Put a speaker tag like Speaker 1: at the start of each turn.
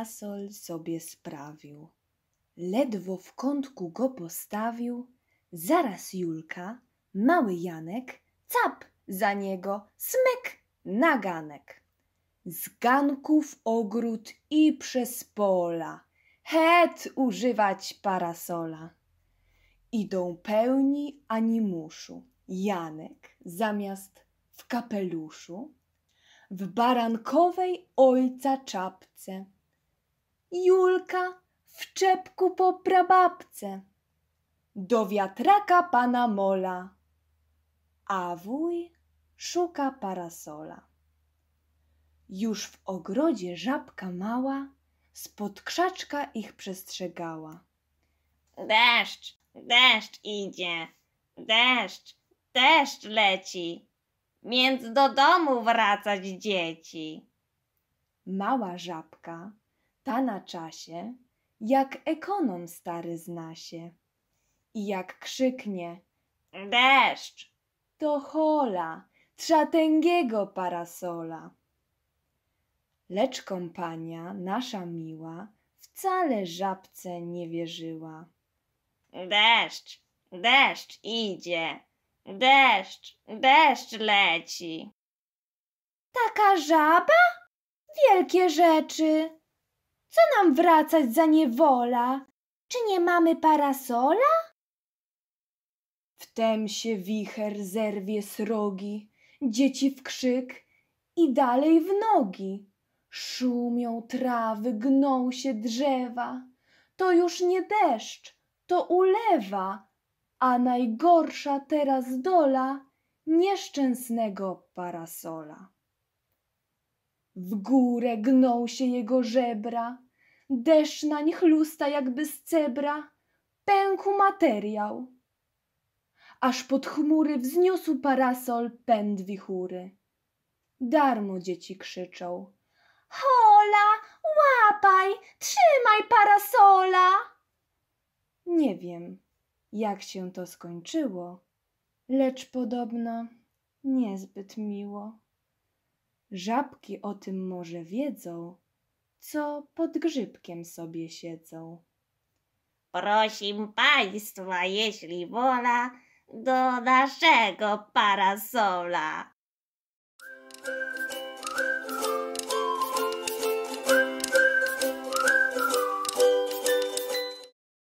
Speaker 1: parasol sobie sprawił. Ledwo w kątku go postawił, zaraz Julka, mały Janek, cap za niego, smyk ganek. Z ganków ogród i przez pola, het używać parasola. Idą pełni animuszu, Janek zamiast w kapeluszu, w barankowej ojca czapce Julka w czepku po prababce. Do wiatraka pana mola, a wuj szuka parasola. Już w ogrodzie żabka mała spod krzaczka ich
Speaker 2: przestrzegała. Deszcz, deszcz idzie, deszcz, deszcz leci, więc do domu wracać dzieci. Mała żabka ta na czasie,
Speaker 1: jak ekonom stary zna się. I jak krzyknie deszcz, to hola, trzatęgiego parasola. Lecz kompania nasza miła wcale
Speaker 2: żabce nie wierzyła. Deszcz, deszcz idzie, deszcz, deszcz leci.
Speaker 1: Taka żaba? Wielkie rzeczy! Co nam wracać za niewola? Czy nie mamy parasola? Wtem się wicher zerwie srogi, dzieci w krzyk i dalej w nogi. Szumią trawy, gną się drzewa. To już nie deszcz, to ulewa, a najgorsza teraz dola nieszczęsnego parasola. W górę gną się jego żebra, deszcz nań chlusta jakby z cebra, pękł materiał. Aż pod chmury wzniósł parasol pęd wichury. Darmo dzieci krzyczą. Hola, łapaj, trzymaj parasola! Nie wiem, jak się to skończyło, lecz podobno niezbyt miło. Żabki o tym może wiedzą, co pod grzybkiem sobie
Speaker 2: siedzą. Prosim państwa, jeśli wola, do naszego parasola.